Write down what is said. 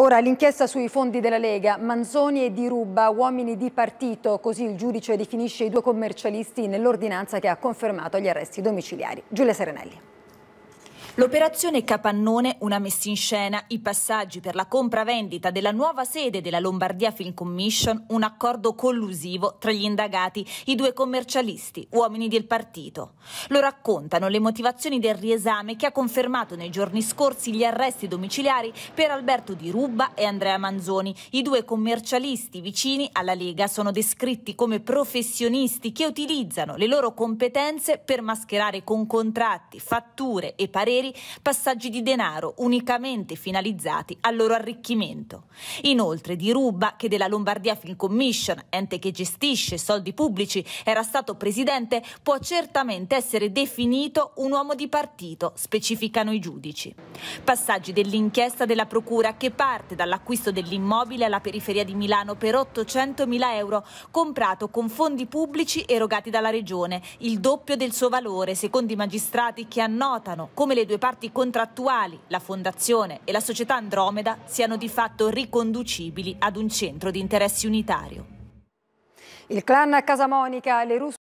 Ora l'inchiesta sui fondi della Lega, Manzoni e Di Ruba, uomini di partito, così il giudice definisce i due commercialisti nell'ordinanza che ha confermato gli arresti domiciliari. Giulia Serenelli. L'operazione Capannone, una messa in scena, i passaggi per la compravendita della nuova sede della Lombardia Film Commission, un accordo collusivo tra gli indagati, i due commercialisti, uomini del partito. Lo raccontano le motivazioni del riesame che ha confermato nei giorni scorsi gli arresti domiciliari per Alberto Di Rubba e Andrea Manzoni. I due commercialisti vicini alla Lega sono descritti come professionisti che utilizzano le loro competenze per mascherare con contratti, fatture e pareri dollari passaggi di denaro unicamente finalizzati al loro arricchimento. Inoltre di diruba che della Lombardia Film Commission, ente che gestisce soldi pubblici, era stato presidente, può certamente essere definito un uomo di partito, specificano i giudici. Passaggi dell'inchiesta della Procura che parte dall'acquisto dell'immobile alla periferia di Milano per 800.000 euro, comprato con fondi pubblici erogati dalla Regione, il doppio del suo valore, secondo i magistrati che annotano come le due le parti contrattuali, la fondazione e la società Andromeda siano di fatto riconducibili ad un centro di interessi unitario. Il clan Casamonica e le russe